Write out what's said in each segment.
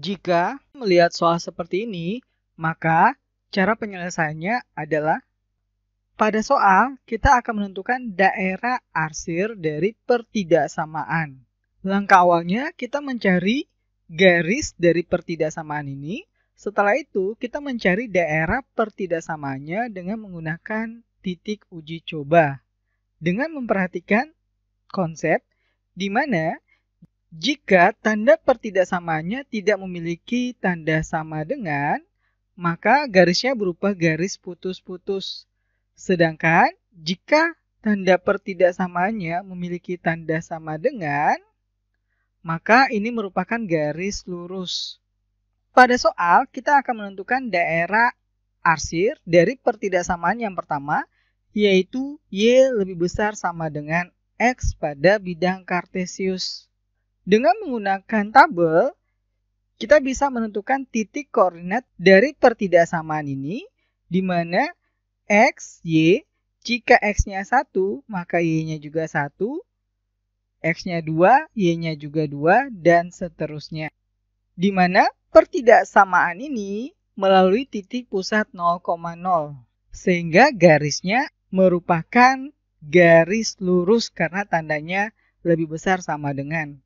Jika melihat soal seperti ini, maka cara penyelesaiannya adalah pada soal kita akan menentukan daerah arsir dari pertidaksamaan. Langkah awalnya kita mencari garis dari pertidaksamaan ini. Setelah itu kita mencari daerah pertidaksamaannya dengan menggunakan titik uji coba. Dengan memperhatikan konsep di mana jika tanda pertidaksamanya tidak memiliki tanda sama dengan, maka garisnya berupa garis putus-putus. Sedangkan jika tanda pertidaksamanya memiliki tanda sama dengan, maka ini merupakan garis lurus. Pada soal, kita akan menentukan daerah arsir dari pertidaksamaan yang pertama, yaitu Y lebih besar sama dengan X pada bidang kartesius. Dengan menggunakan tabel, kita bisa menentukan titik koordinat dari pertidaksamaan ini, di mana X, Y, jika X-nya 1, maka Y-nya juga 1, X-nya 2, Y-nya juga 2, dan seterusnya. Di mana pertidaksamaan ini melalui titik pusat 0,0, sehingga garisnya merupakan garis lurus karena tandanya lebih besar sama dengan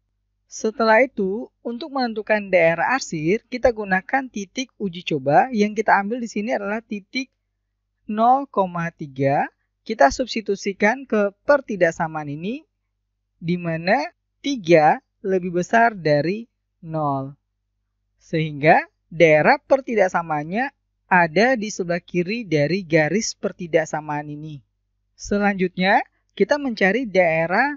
setelah itu, untuk menentukan daerah arsir, kita gunakan titik uji coba. Yang kita ambil di sini adalah titik 0,3. Kita substitusikan ke pertidaksamaan ini, di mana 3 lebih besar dari 0. Sehingga daerah pertidaksamaannya ada di sebelah kiri dari garis pertidaksamaan ini. Selanjutnya, kita mencari daerah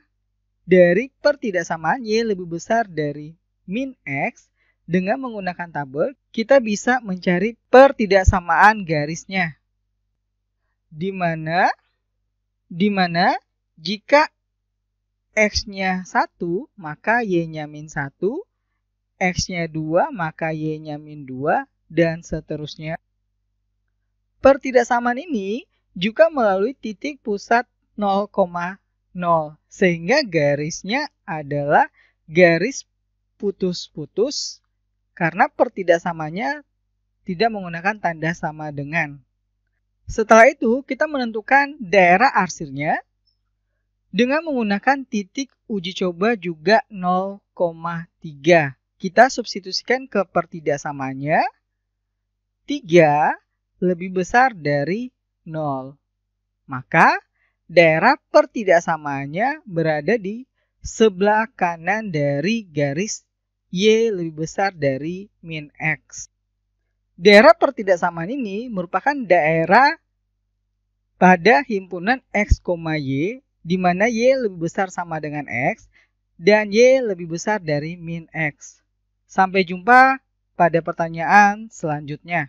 dari pertidaksamaan y lebih besar dari min X, dengan menggunakan tabel, kita bisa mencari pertidaksamaan garisnya. Di mana di mana jika x-nya 1, maka y-nya min 1, x-nya 2, maka y-nya min 2 dan seterusnya. Pertidaksamaan ini juga melalui titik pusat 0. Sehingga garisnya adalah garis putus-putus karena pertidaksamanya tidak menggunakan tanda sama dengan. Setelah itu, kita menentukan daerah arsirnya dengan menggunakan titik uji coba juga 0,3. Kita substitusikan ke pertidaksamanya 3 lebih besar dari 0. Maka daerah pertidaksamanya berada di sebelah kanan dari garis Y lebih besar dari min X. Daerah pertidaksamaan ini merupakan daerah pada himpunan X, Y di mana Y lebih besar sama dengan X dan Y lebih besar dari min X. Sampai jumpa pada pertanyaan selanjutnya.